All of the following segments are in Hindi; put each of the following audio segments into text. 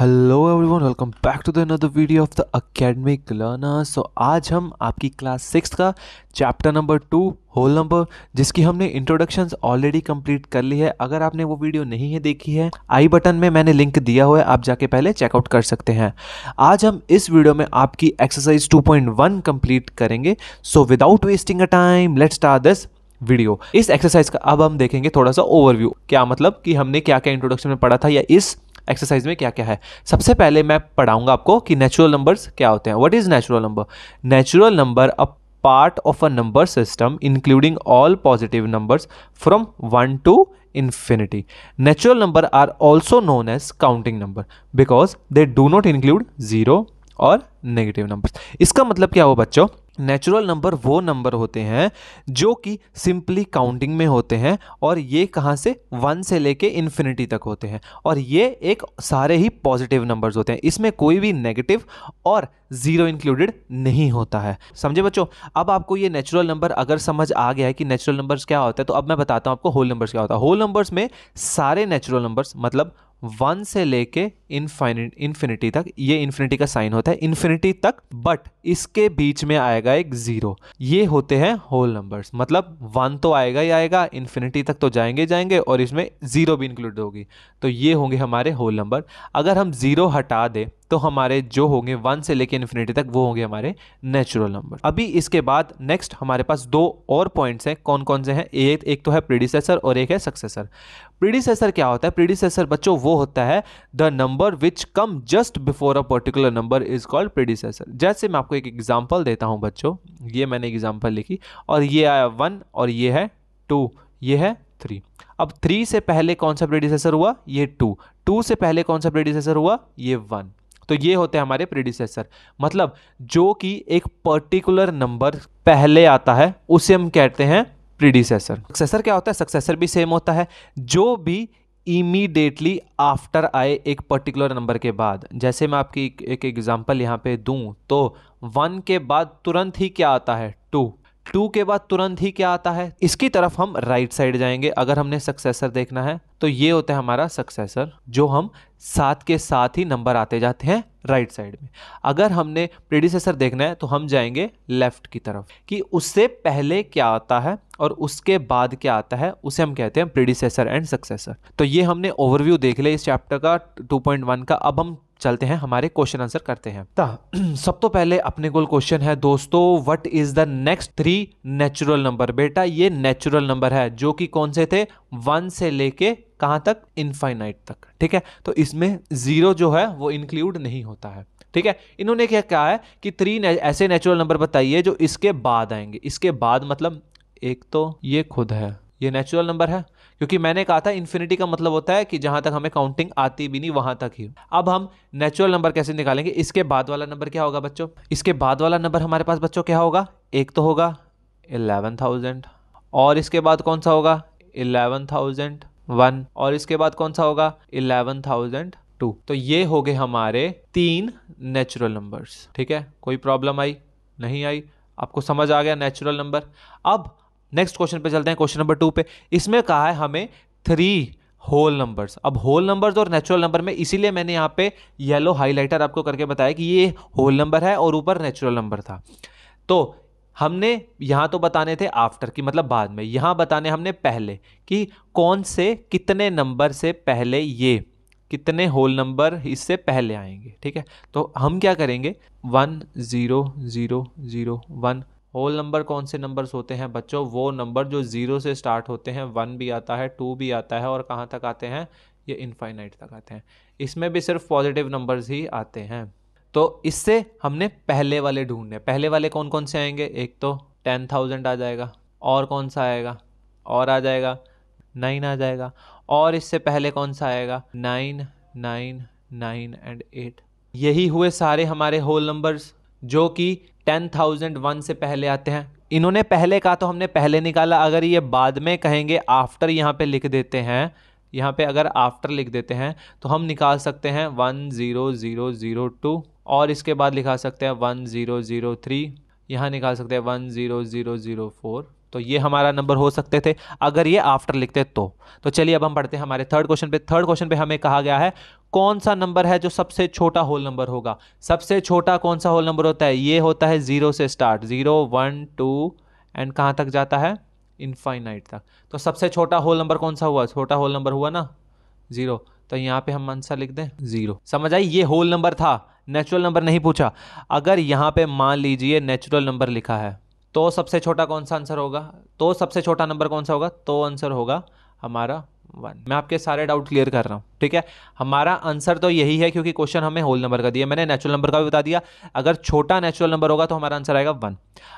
Hello everyone welcome back to the another video of the academic learner so आज हम आपकी क्लास सिक्स का chapter number two whole number जिसकी हमने इंट्रोडक्शंस ऑलरेडी कंप्लीट कर ली है अगर आपने वो वीडियो नहीं है देखी है आई बटन में मैंने लिंक दिया हुआ है आप जाके पहले चेकआउट कर सकते हैं आज हम इस वीडियो में आपकी एक्सरसाइज 2.1 कंप्लीट करेंगे so without wasting a time let start this video इस एक्सरसाइज का अब हम देखेंगे थोड़ा सा ओवरव्यू क्या मतलब कि हमने क्या क्या इंट्रोडक्शन में पढ़ा था या इस एक्सरसाइज में क्या क्या है सबसे पहले मैं पढ़ाऊंगा आपको कि नेचुरल नंबर्स क्या होते हैं what is natural number natural number a part of a number system including all positive numbers from one to infinity natural number are also known as counting number because they do not include zero और नेगेटिव नंबर इसका मतलब क्या हो बच्चों नेचुरल नंबर वो नंबर होते हैं जो कि सिंपली काउंटिंग में होते हैं और ये कहाँ से वन से लेके इन्फिनिटी तक होते हैं और ये एक सारे ही पॉजिटिव नंबर्स होते हैं इसमें कोई भी नेगेटिव और ज़ीरो इंक्लूडेड नहीं होता है समझे बच्चों अब आपको ये नेचुरल नंबर अगर समझ आ गया है कि नेचुरल नंबर्स क्या होता है तो अब मैं बताता हूँ आपको होल नंबर्स क्या होता है होल नंबर्स में सारे नेचुरल नंबर्स मतलब वन से लेके इनफाइनिट इन्फिनिटी तक ये इन्फिनिटी का साइन होता है इन्फिनिटी तक बट इसके बीच में आएगा एक ज़ीरो ये होते हैं होल नंबर्स मतलब वन तो आएगा ही आएगा इन्फिनिटी तक तो जाएंगे जाएंगे और इसमें ज़ीरो भी इंक्लूड होगी तो ये होंगे हमारे होल नंबर अगर हम ज़ीरो हटा दें तो हमारे जो होंगे वन से लेकर इन्फिनिटी तक वो होंगे हमारे नेचुरल नंबर अभी इसके बाद नेक्स्ट हमारे पास दो और पॉइंट्स हैं कौन कौन से हैं एक एक तो है प्रीडिसेसर और एक है सक्सेसर प्रीडिसेसर क्या होता है प्रीडिसेसर बच्चों वो होता है the number which come just before a particular number is called predecessor जैसे मैं आपको एक एग्जाम्पल देता हूँ बच्चों ये मैंने एग्जाम्पल लिखी और ये आया वन और ये है टू ये है थ्री अब थ्री से पहले कौन सा प्रेडिसेसर हुआ ये टू टू से पहले कौन सा प्रेडिसेसर हुआ ये वन तो ये होते हैं हमारे प्रीडिसेसर मतलब जो कि एक पर्टिकुलर नंबर पहले आता है उसे हम कहते हैं प्रीडिसेसर सक्सेसर क्या होता है सक्सेसर भी सेम होता है जो भी इमीडिएटली आफ्टर आए एक पर्टिकुलर नंबर के बाद जैसे मैं आपकी एक एग्जांपल यहाँ पे दूँ तो वन के बाद तुरंत ही क्या आता है टू टू के बाद तुरंत ही क्या आता है इसकी तरफ हम राइट साइड जाएंगे अगर हमने सक्सेसर देखना है तो ये होता है हमारा सक्सेसर जो हम सात के साथ ही नंबर आते जाते हैं राइट साइड में अगर हमने प्रेडिसेसर देखना है तो हम जाएंगे लेफ्ट की तरफ कि उससे पहले क्या आता है और उसके बाद क्या आता है उसे हम कहते हैं प्रेडिसेसर एंड सक्सेसर तो ये हमने ओवरव्यू देख लिया इस चैप्टर का 2.1 का अब हम चलते हैं हमारे क्वेश्चन आंसर करते हैं सब तो पहले अपने गोल क्वेश्चन है दोस्तों what is the next three natural number बेटा ये नेचुरल नंबर है जो कि कौन से थे वन से लेके कहाँ तक इनफाइनाइट तक ठीक है तो इसमें जीरो जो है वो इंक्लूड नहीं होता है ठीक है इन्होंने क्या कहा है कि थ्री ने, ऐसे नेचुरल नंबर बताइए जो इसके बाद आएंगे इसके बाद मतलब एक तो ये खुद है ये नेचुरल नंबर है क्योंकि मैंने कहा था इन्फिनिटी का मतलब होता है कि जहां तक हमें काउंटिंग आती भी नहीं वहां तक ही अब हम नेचुरल नंबर कैसे निकालेंगे इसके बाद वाला नंबर क्या होगा बच्चों इसके बाद वाला नंबर हमारे पास बच्चों क्या होगा एक तो होगा इलेवन थाउजेंड और इसके बाद कौन सा होगा इलेवन थाउजेंड वन और इसके बाद कौन सा होगा इलेवन थाउजेंड टू तो ये हो गए हमारे तीन नेचुरल नंबर्स ठीक है कोई प्रॉब्लम आई नहीं आई आपको समझ आ गया नेचुरल नंबर अब नेक्स्ट क्वेश्चन पे चलते हैं क्वेश्चन नंबर टू पे इसमें कहा है हमें थ्री होल नंबर्स अब होल नंबर्स और नेचुरल नंबर में इसीलिए मैंने यहाँ पे येलो हाईलाइटर आपको करके बताया कि ये होल नंबर है और ऊपर नेचुरल नंबर था तो हमने यहाँ तो बताने थे आफ्टर की मतलब बाद में यहाँ बताने हमने पहले कि कौन से कितने नंबर से पहले ये कितने होल नंबर इससे पहले आएंगे ठीक है तो हम क्या करेंगे one zero zero zero one whole number कौन से नंबर्स होते हैं बच्चों वो नंबर जो ज़ीरो से स्टार्ट होते हैं वन भी आता है टू भी आता है और कहाँ तक आते हैं ये इनफाइनाइट तक आते हैं इसमें भी सिर्फ पॉजिटिव नंबर्स ही आते हैं तो इससे हमने पहले वाले ढूंढने पहले वाले कौन कौन से आएंगे एक तो टेन थाउजेंड आ जाएगा और कौन सा आएगा और आ जाएगा नाइन आ जाएगा और इससे पहले कौन सा आएगा nine nine nine and eight यही हुए सारे हमारे होल नंबर्स जो कि टेन थाउजेंड वन से पहले आते हैं इन्होंने पहले कहा तो हमने पहले निकाला अगर ये बाद में कहेंगे आफ्टर यहाँ पे लिख देते हैं यहाँ पे अगर आफ्टर लिख देते हैं तो हम निकाल सकते हैं one zero zero zero two और इसके बाद लिखा सकते हैं वन ज़ीरो ज़ीरो थ्री यहाँ निकाल सकते हैं one zero zero zero four तो ये हमारा नंबर हो सकते थे अगर ये आफ्टर लिखते तो तो चलिए अब हम पढ़ते हैं हमारे थर्ड क्वेश्चन पे थर्ड क्वेश्चन पे हमें कहा गया है कौन सा नंबर है जो सबसे छोटा होल नंबर होगा सबसे छोटा कौन सा होल नंबर होता है ये होता है ज़ीरो से start zero one two and कहाँ तक जाता है इनफाइनाइट तक तो सबसे छोटा होल नंबर कौन सा हुआ छोटा होल नंबर हुआ ना ज़ीरो तो यहाँ पे हम आंसर लिख दें ज़ीरो समझ आई ये होल नंबर था नेचुरल नंबर नहीं पूछा अगर यहाँ पे मान लीजिए नेचुरल नंबर लिखा है तो सबसे छोटा कौन सा आंसर होगा तो सबसे छोटा नंबर कौन सा होगा तो आंसर होगा हमारा वन मैं आपके सारे डाउट क्लियर कर रहा हूँ ठीक है हमारा आंसर तो यही है क्योंकि क्वेश्चन हमें होल नंबर का दिया मैंने नेचुरल नंबर का भी बता दिया अगर छोटा नेचुरल नंबर होगा तो हमारा आंसर आएगा वन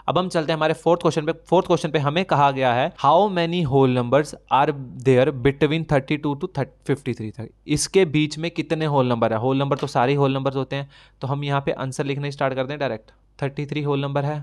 अब हम चलते हैं हमारे फोर्थ क्वेश्चन पे फोर्थ क्वेश्चन पे हमें कहा गया है how many whole numbers are there between thirty two to fifty three तक इसके बीच में कितने होल नंबर है होल नंबर तो सारे होल नंबर होते हैं तो हम यहाँ पे आंसर लिखने स्टार्ट करते हैं direct thirty three whole number है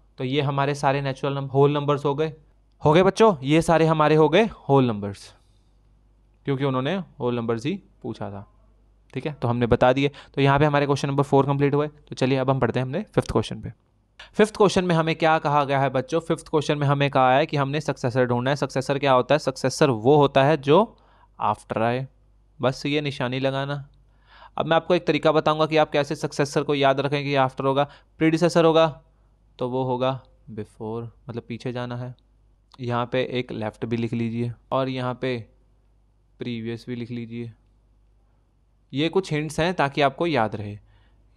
तो ये हमारे सारे नेचुरल नंबर होल नंबर्स हो गए हो गए बच्चों ये सारे हमारे हो गए होल नंबर्स क्योंकि उन्होंने होल नंबर्स ही पूछा था ठीक है तो हमने बता दिए तो यहाँ पे हमारे क्वेश्चन नंबर फोर कंप्लीट हुए तो चलिए अब हम पढ़ते हैं हमने फिफ्थ क्वेश्चन पे फिफ्थ क्वेश्चन में हमें क्या कहा गया है बच्चों फिफ्थ क्वेश्चन में हमें कहा है कि हमने सक्सेसर ढूंढना है सक्सेसर क्या होता है सक्सेसर वो होता है जो आफ्टर आए बस ये निशानी लगाना अब मैं आपको एक तरीका बताऊंगा कि आप कैसे सक्सेसर को याद रखें कि आफ्टर होगा प्रीडिसेसर होगा तो वो होगा बिफोर मतलब पीछे जाना है यहाँ पे एक लेफ़्ट भी लिख लीजिए और यहाँ पे प्रीवियस भी लिख लीजिए ये कुछ हिंट्स हैं ताकि आपको याद रहे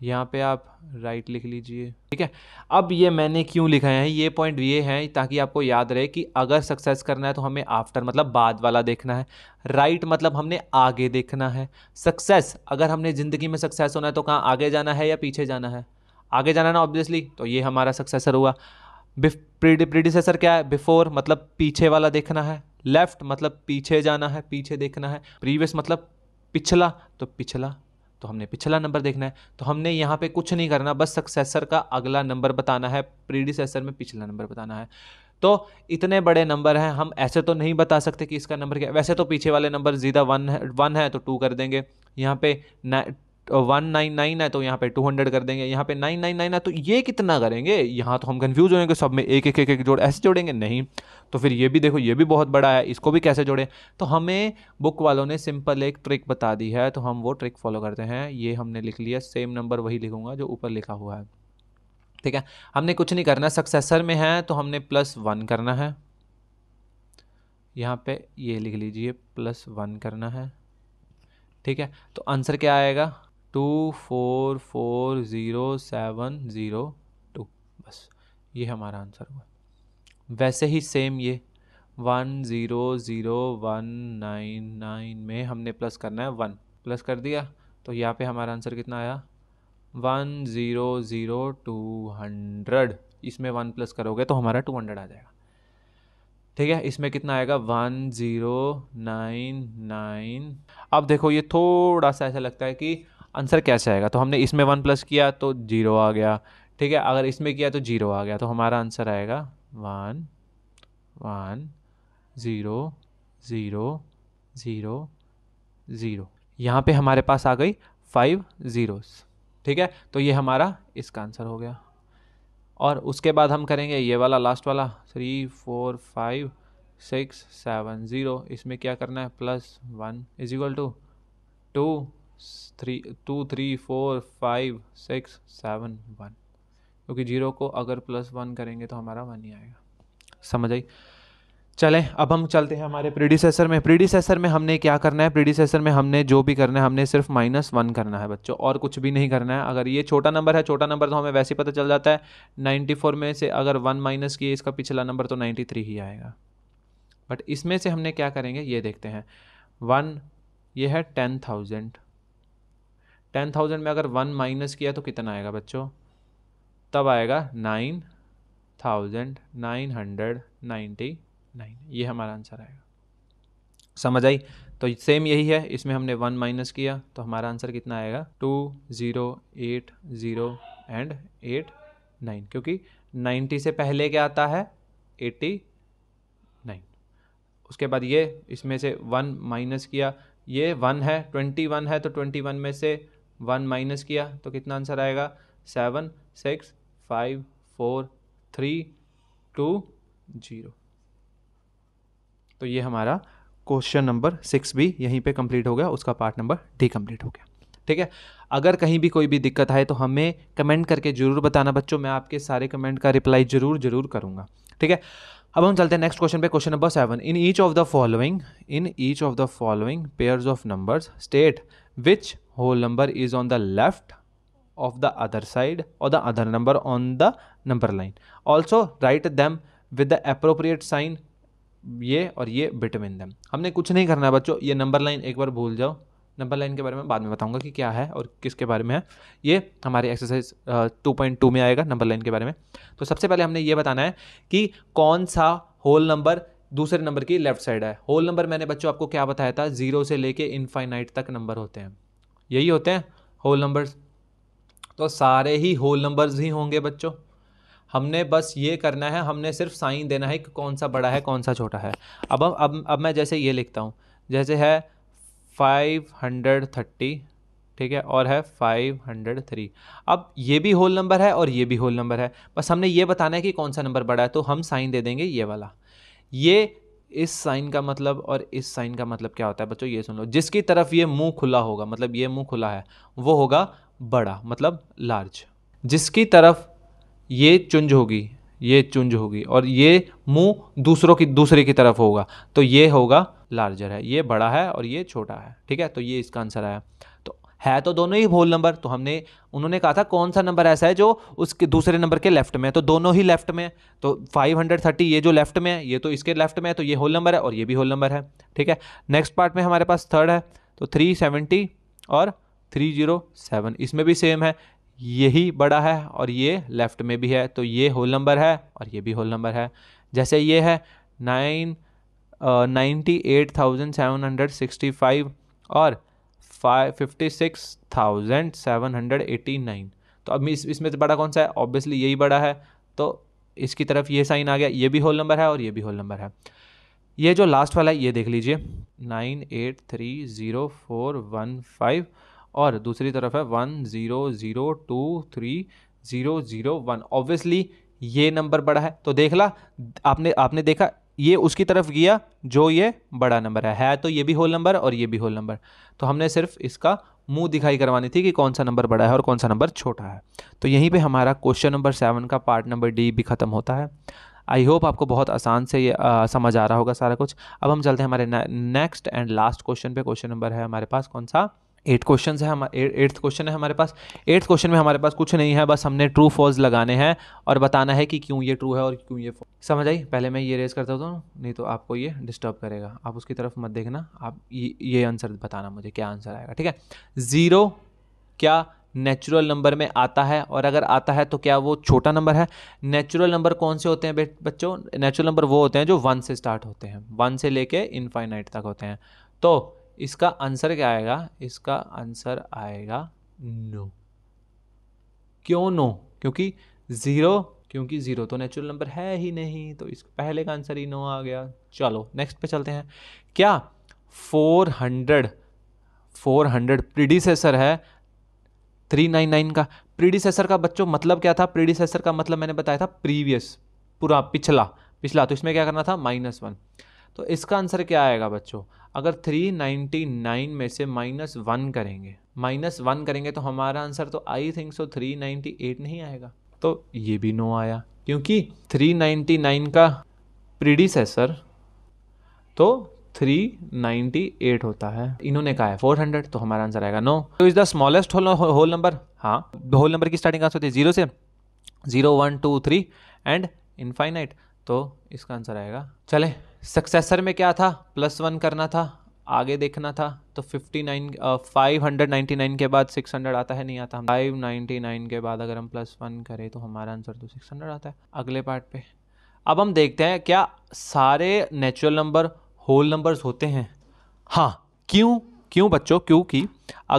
यहाँ पे आप राइट लिख लीजिए ठीक है अब ये मैंने क्यों लिखा है ये पॉइंट ये हैं ताकि आपको याद रहे कि अगर सक्सेस करना है तो हमें आफ्टर मतलब बाद वाला देखना है राइट right, मतलब हमने आगे देखना है सक्सेस अगर हमने ज़िंदगी में सक्सेस होना है तो कहाँ आगे जाना है या पीछे जाना है आगे जाना ना ऑब्वियसली तो ये हमारा सक्सेसर हुआ प्रीडिसेसर क्या है बिफोर मतलब पीछे वाला देखना है लेफ्ट मतलब पीछे जाना है पीछे देखना है प्रीवियस मतलब पिछला तो पिछला तो हमने पिछला नंबर देखना है तो हमने यहाँ पे कुछ नहीं करना बस सक्सेसर का अगला नंबर बताना है प्रीडिसेसर में पिछला नंबर बताना है तो इतने बड़े नंबर हैं हम ऐसे तो नहीं बता सकते कि इसका नंबर क्या है वैसे तो पीछे वाले नंबर ज़ीदा वन है वन है तो टू कर देंगे यहाँ पे वन नाइन नाइन है तो यहाँ पे टू हंड्रेड कर देंगे यहाँ पे नाइन नाइन नाइन है तो ये कितना करेंगे यहाँ तो हम कन्फ्यूज होंगे सब में एक एक एक एक जोड़ ऐसे जोड़ेंगे नहीं तो फिर ये भी देखो ये भी बहुत बड़ा है इसको भी कैसे जोड़ें तो हमें बुक वालों ने सिंपल एक ट्रिक बता दी है तो हम वो ट्रिक फॉलो करते हैं ये हमने लिख लिया सेम नंबर वही लिखूंगा जो ऊपर लिखा हुआ है ठीक है हमने कुछ नहीं करना सक्सेसर में है तो हमने प्लस वन करना है यहाँ पे ये लिख लीजिए प्लस वन करना है ठीक है तो आंसर क्या आएगा two four four zero seven zero two बस ये हमारा आंसर हुआ वैसे ही सेम ये one zero zero one nine nine में हमने प्लस करना है वन प्लस कर दिया तो यहाँ पे हमारा आंसर कितना आया one zero zero two hundred इसमें वन प्लस करोगे तो हमारा टू हंड्रेड आ जाएगा ठीक है इसमें कितना आएगा वन ज़ीरो नाइन नाइन अब देखो ये थोड़ा सा ऐसा लगता है कि आंसर कैसे आएगा तो हमने इसमें वन प्लस किया तो जीरो आ गया ठीक है अगर इसमें किया तो जीरो आ गया तो हमारा आंसर आएगा one one zero zero zero zero यहाँ पे हमारे पास आ गई फाइव ज़ीरोस ठीक है तो ये हमारा इसका आंसर हो गया और उसके बाद हम करेंगे ये वाला लास्ट वाला three four five six seven zero इसमें क्या करना है plus one is equal to two three two three four five six seven one क्योंकि जीरो को अगर प्लस वन करेंगे तो हमारा वन ही आएगा समझ आई चलें अब हम चलते हैं हमारे प्रीडिसेसर में प्रीडिसेसर में हमने क्या करना है प्रीडिसेसर में हमने जो भी करना है हमने सिर्फ माइनस वन करना है बच्चों और कुछ भी नहीं करना है अगर ये छोटा नंबर है छोटा नंबर तो हमें वैसे ही पता चल जाता है नाइन्टी फोर में से अगर वन माइनस किए इसका पिछला नंबर तो नाइन्टी थ्री ही आएगा बट इसमें से हमने क्या करेंगे ये देखते हैं वन ये है टेन थाउजेंड टेन थाउजेंड में अगर वन माइनस किया तो कितना आएगा बच्चों तब आएगा nine thousand nine hundred ninety nine ये हमारा आंसर आएगा समझ आई तो सेम यही है इसमें हमने वन माइनस किया तो हमारा आंसर कितना आएगा two zero eight zero and eight nine क्योंकि नाइन्टी से पहले क्या आता है एटी नाइन उसके बाद ये इसमें से वन माइनस किया ये वन है ट्वेंटी वन है तो ट्वेंटी वन में से वन माइनस किया तो कितना आंसर आएगा seven six five four three two zero तो ये हमारा क्वेश्चन नंबर सिक्स भी यहीं पे कंप्लीट हो गया उसका पार्ट नंबर डी कंप्लीट हो गया ठीक है अगर कहीं भी कोई भी दिक्कत आए तो हमें कमेंट करके ज़रूर बताना बच्चों मैं आपके सारे कमेंट का रिप्लाई ज़रूर ज़रूर करूँगा ठीक है अब हम चलते हैं नेक्स्ट क्वेश्चन पे question number seven in each of the following in each of the following pairs of numbers state which whole number is on the left of the other side और the other number on the number line also write them with the appropriate sign ये और ये बिटवीन दैम हमने कुछ नहीं करना है बच्चों ये नंबर लाइन एक बार भूल जाओ नंबर लाइन के बारे में बाद में बताऊंगा कि क्या है और किसके बारे में है ये हमारे एक्सरसाइज टू पॉइंट टू में आएगा नंबर लाइन के बारे में तो सबसे पहले हमने ये बताना है कि कौन सा होल नंबर दूसरे नंबर की लेफ्ट साइड है होल नंबर मैंने बच्चों आपको क्या बताया था जीरो से लेके इनफाइनाइट तक नंबर होते हैं यही होते हैं होल नंबर्स तो सारे ही होल नंबर्स ही होंगे बच्चों हमने बस ये करना है हमने सिर्फ साइन देना है कि कौन सा बड़ा है कौन सा छोटा है अब अब अब मैं जैसे ये लिखता हूँ जैसे है फाइव हंड्रेड थर्टी ठीक है और है फाइव हंड्रेड थ्री अब ये भी होल नंबर है और ये भी होल नंबर है बस हमने ये बताना है कि कौन सा नंबर बड़ा है तो हम साइन दे देंगे ये वाला ये इस साइन का मतलब और इस साइन का मतलब क्या होता है बच्चों ये सुन लो जिसकी तरफ ये मुंह खुला होगा मतलब ये मुंह खुला है वो होगा बड़ा मतलब लार्ज जिसकी तरफ ये चुंज होगी ये चुंज होगी और ये मुंह दूसरों की दूसरे की तरफ होगा तो ये होगा लार्जर है ये बड़ा है और ये छोटा है ठीक है तो ये इसका आंसर आया तो है तो दोनों ही होल नंबर तो हमने उन्होंने कहा था कौन सा नंबर ऐसा है जो उसके दूसरे नंबर के लेफ्ट में है तो दोनों ही लेफ्ट में है तो 530 ये जो लेफ्ट में है ये तो इसके लेफ्ट में है तो ये होल नंबर है और ये भी होल नंबर है ठीक है नेक्स्ट पार्ट में हमारे पास थर्ड है तो थ्री और थ्री इसमें भी सेम है यही बड़ा है और ये लेफ्ट में भी है तो ये होल नंबर है और ये भी होल नंबर है जैसे ये है nine ninety eight thousand seven hundred sixty five और five fifty six thousand seven hundred eighty nine तो अब इस इसमें से बड़ा कौन सा है ऑब्वियसली यही बड़ा है तो इसकी तरफ ये साइन आ गया ये भी होल नंबर है और ये भी होल नंबर है ये जो लास्ट वाला है ये देख लीजिए nine eight three zero four one five और दूसरी तरफ है one zero zero two three zero zero one obviously ये नंबर बड़ा है तो देख ला आपने आपने देखा ये उसकी तरफ गया जो ये बड़ा नंबर है है तो ये भी होल नंबर और ये भी होल नंबर तो हमने सिर्फ इसका मुंह दिखाई करवानी थी कि कौन सा नंबर बड़ा है और कौन सा नंबर छोटा है तो यहीं पे हमारा क्वेश्चन नंबर सेवन का पार्ट नंबर डी भी ख़त्म होता है आई होप आपको बहुत आसान से ये आ, समझ आ रहा होगा सारा कुछ अब हम चलते हैं हमारे नेक्स्ट एंड लास्ट क्वेश्चन पे क्वेश्चन नंबर है हमारे पास कौन सा एट क्वेश्चन है हमारे एट्थ क्वेश्चन है हमारे पास एट्थ क्वेश्चन में हमारे पास कुछ नहीं है बस हमने ट्रू फॉल्स लगाने हैं और बताना है कि क्यों ये ट्रू है और क्यों ये फॉल्स समझ आई पहले मैं ये रेज करता हूँ नहीं तो आपको ये डिस्टर्ब करेगा आप उसकी तरफ मत देखना आप ये आंसर बताना मुझे क्या आंसर आएगा ठीक है ज़ीरो क्या नेचुरल नंबर में आता है और अगर आता है तो क्या वो छोटा नंबर है नेचुरल नंबर कौन से होते हैं बच्चों नेचुरल नंबर वो होते हैं जो वन से स्टार्ट होते हैं वन से लेके इनफाइनाइट तक होते हैं तो इसका आंसर क्या आएगा इसका आंसर आएगा नो क्यों नो क्योंकि ज़ीरो क्योंकि ज़ीरो तो नेचुरल नंबर है ही नहीं तो इस पहले का आंसर ही नो आ गया चलो नेक्स्ट पे चलते हैं क्या four hundred four hundred predecessor है थ्री नाइन नाइन का प्रीडिसेसर का बच्चों मतलब क्या था प्रीडिसेसर का मतलब मैंने बताया था प्रीवियस पूरा पिछला पिछला तो इसमें क्या करना था माइनस वन तो इसका आंसर क्या आएगा बच्चों अगर 399 में से माइनस वन करेंगे माइनस वन करेंगे तो हमारा आंसर तो आई थिंक सो 398 नहीं आएगा तो ये भी नो आया क्योंकि 399 का प्रीडिसेसर तो 398 होता है इन्होंने कहा है 400 तो हमारा आंसर आएगा नो तो is the smallest whole number हाँ होल नंबर की स्टार्टिंग आंसर होती है जीरो से zero one two three and infinite तो इसका आंसर आएगा चले सक्सेसर में क्या था प्लस वन करना था आगे देखना था तो fifty nine five hundred ninety nine के बाद सिक्स हंड्रेड आता है नहीं आता फाइव नाइन्टी नाइन के बाद अगर हम प्लस वन करें तो हमारा आंसर तो सिक्स हंड्रेड आता है अगले पार्ट पे अब हम देखते हैं क्या सारे नेचुरल नंबर होल नंबर्स होते हैं हाँ क्यों क्यों बच्चों क्योंकि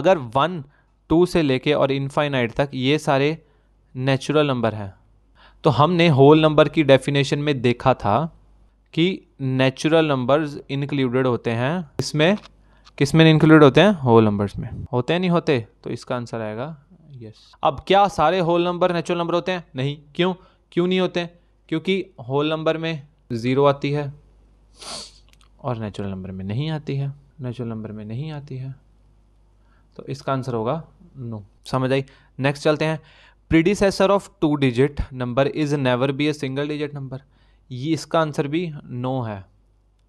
अगर वन टू से लेके और इनफाइनाइट तक ये सारे नेचुरल नंबर हैं तो हमने होल नंबर की डेफिनेशन में देखा था कि नेचुरल नंबर्स इंक्लूडेड होते हैं इसमें किस में इंक्लूड होते हैं होल नंबर्स में होते हैं नहीं होते तो इसका आंसर आएगा यस अब क्या सारे होल नंबर नेचुरल नंबर होते हैं नहीं क्यों क्यों नहीं होते क्योंकि होल नंबर में ज़ीरो आती है और नेचुरल नंबर में नहीं आती है नेचुरल नंबर में नहीं आती है तो इसका आंसर होगा नो समझ आई नेक्स्ट चलते हैं predecessor of two digit number is never be a single digit number ये इसका आंसर भी नो है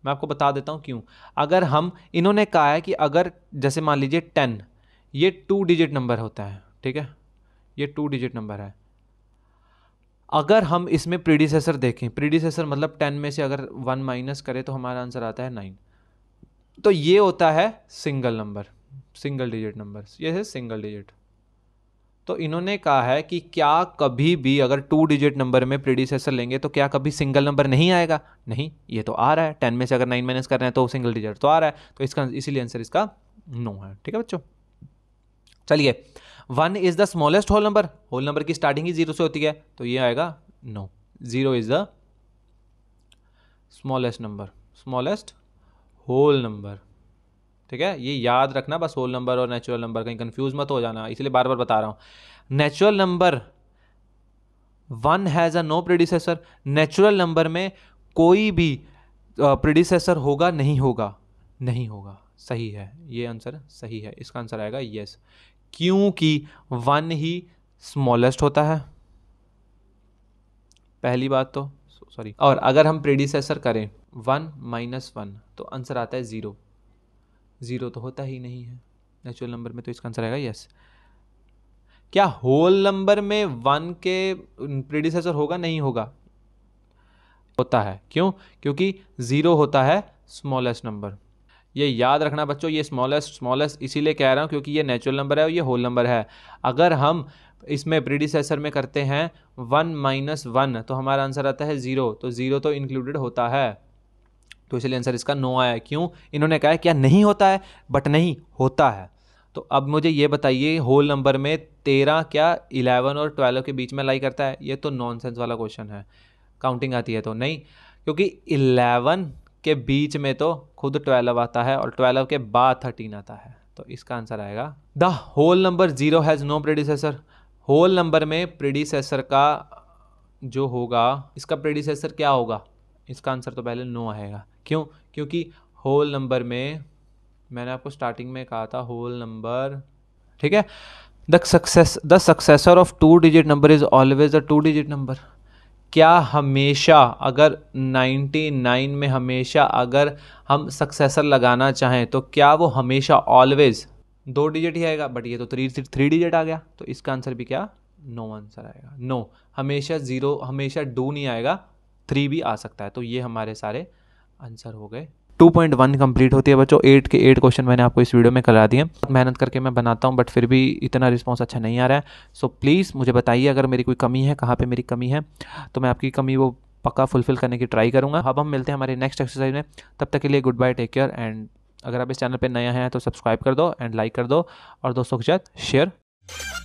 मैं आपको बता देता हूँ क्यों अगर हम इन्होंने कहा है कि अगर जैसे मान लीजिए टेन ये टू डिजिट नंबर होता है ठीक है ये टू डिजिट नंबर है अगर हम इसमें प्रीडिसेसर देखें प्रीडिसेसर मतलब टेन में से अगर वन माइनस करें तो हमारा आंसर आता है नाइन तो ये होता है single number single digit number ये है सिंगल डिजिट तो इन्होंने कहा है कि क्या कभी भी अगर टू डिजिट नंबर में प्रीडिसेसर लेंगे तो क्या कभी सिंगल नंबर नहीं आएगा नहीं ये तो आ रहा है टेन में से अगर नाइन माइनस कर रहे हैं तो सिंगल डिजिट तो आ रहा है तो इसका इसीलिए आंसर इसका नो है ठीक है बच्चों चलिए one is the smallest whole number whole number की स्टार्टिंग ही जीरो से होती है तो ये आएगा no zero is the smallest number smallest whole number ठीक है ये याद रखना बस होल नंबर और नेचुरल नंबर कहीं कंफ्यूज मत हो जाना इसलिए बार बार बता रहा हूँ natural number one has a no predecessor natural number में कोई भी प्रोड्यूसेसर होगा नहीं होगा नहीं होगा सही है ये आंसर सही है इसका आंसर आएगा यस क्योंकि वन ही स्मॉलेस्ट होता है पहली बात तो सॉरी और अगर हम प्रेडिसेसर करें वन माइनस वन तो आंसर आता है ज़ीरो ज़ीरो तो होता ही नहीं है नेचुरल नंबर में तो इसका आंसर आएगा यस क्या होल नंबर में वन के प्रीडिसेसर होगा नहीं होगा होता है क्यों क्योंकि ज़ीरो होता है स्मॉलेस्ट नंबर ये याद रखना बच्चों ये स्मॉलेस्ट स्मॉलेस्ट इसीलिए कह रहा हूँ क्योंकि ये नेचुरल नंबर है और ये होल नंबर है अगर हम इसमें प्रीडिसेसर में करते हैं वन माइनस वन तो हमारा आंसर आता है ज़ीरो तो ज़ीरो तो इंक्लूडेड होता है तो इसलिए आंसर इसका नो आया क्यों इन्होंने कहा क्या नहीं होता है बट नहीं होता है तो अब मुझे ये बताइए होल नंबर में तेरह क्या इलेवन और ट्वेल्व के बीच में लाई करता है ये तो नॉन वाला क्वेश्चन है काउंटिंग आती है तो नहीं क्योंकि इलेवन के बीच में तो खुद ट्वेल्व आता है और ट्वेल्व के बाद थर्टीन आता है तो इसका आंसर आएगा the whole number zero has no predecessor whole number में प्रेडिसेसर का जो होगा इसका प्रेडिसेसर क्या होगा इसका आंसर तो पहले नो आएगा क्यों क्योंकि होल नंबर में मैंने आपको स्टार्टिंग में कहा था होल नंबर ठीक है the success the successor of two digit number is always a two digit number क्या हमेशा अगर 99 में हमेशा अगर हम सक्सेसर लगाना चाहें तो क्या वो हमेशा ऑलवेज दो डिजिट ही आएगा बट ये तो थ्री थ्री डिजिट आ गया तो इसका आंसर भी क्या नो no आंसर आएगा नो no. हमेशा ज़ीरो हमेशा डू नहीं आएगा थ्री भी आ सकता है तो ये हमारे सारे आंसर हो गए 2.1 कंप्लीट होती है बच्चों एट के एट क्वेश्चन मैंने आपको इस वीडियो में करा दिए मेहनत करके मैं बनाता हूँ बट फिर भी इतना रिस्पॉन्स अच्छा नहीं आ रहा है सो so, प्लीज़ मुझे बताइए अगर मेरी कोई कमी है कहाँ पे मेरी कमी है तो मैं आपकी कमी वो पक्का फुलफिल करने की ट्राई करूँगा अब हम मिलते हैं हमारे नेक्स्ट एक्सरसाइज में तब तक के लिए goodbye take care and अगर आप इस चैनल पर नया हैं तो सब्सक्राइब कर दो एंड लाइक कर दो और दोस्तों के साथ शेयर